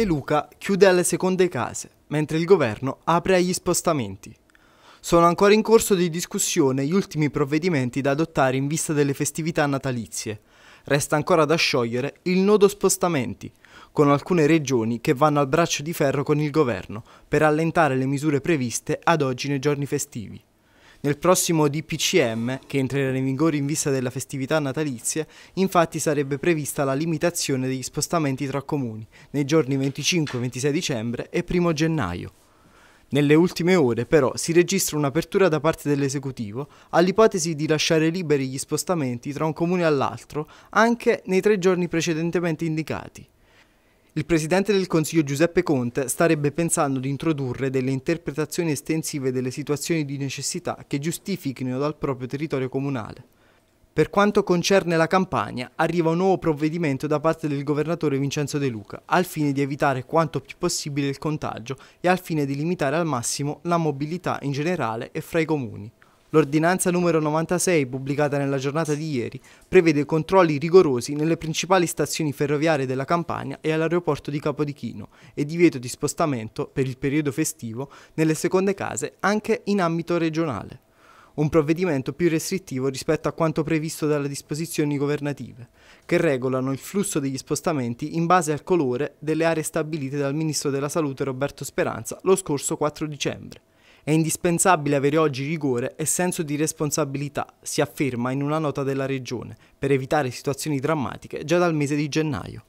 De Luca chiude alle seconde case, mentre il governo apre agli spostamenti. Sono ancora in corso di discussione gli ultimi provvedimenti da adottare in vista delle festività natalizie. Resta ancora da sciogliere il nodo spostamenti, con alcune regioni che vanno al braccio di ferro con il governo per allentare le misure previste ad oggi nei giorni festivi. Nel prossimo DPCM, che entrerà in vigore in vista della festività natalizia, infatti sarebbe prevista la limitazione degli spostamenti tra comuni nei giorni 25-26 dicembre e 1 gennaio. Nelle ultime ore, però, si registra un'apertura da parte dell'esecutivo all'ipotesi di lasciare liberi gli spostamenti tra un comune all'altro anche nei tre giorni precedentemente indicati. Il Presidente del Consiglio Giuseppe Conte starebbe pensando di introdurre delle interpretazioni estensive delle situazioni di necessità che giustifichino dal proprio territorio comunale. Per quanto concerne la Campania, arriva un nuovo provvedimento da parte del governatore Vincenzo De Luca, al fine di evitare quanto più possibile il contagio e al fine di limitare al massimo la mobilità in generale e fra i comuni. L'ordinanza numero 96, pubblicata nella giornata di ieri, prevede controlli rigorosi nelle principali stazioni ferroviarie della Campania e all'aeroporto di Capodichino e divieto di spostamento per il periodo festivo nelle seconde case anche in ambito regionale. Un provvedimento più restrittivo rispetto a quanto previsto dalle disposizioni governative, che regolano il flusso degli spostamenti in base al colore delle aree stabilite dal Ministro della Salute Roberto Speranza lo scorso 4 dicembre. È indispensabile avere oggi rigore e senso di responsabilità, si afferma in una nota della Regione, per evitare situazioni drammatiche già dal mese di gennaio.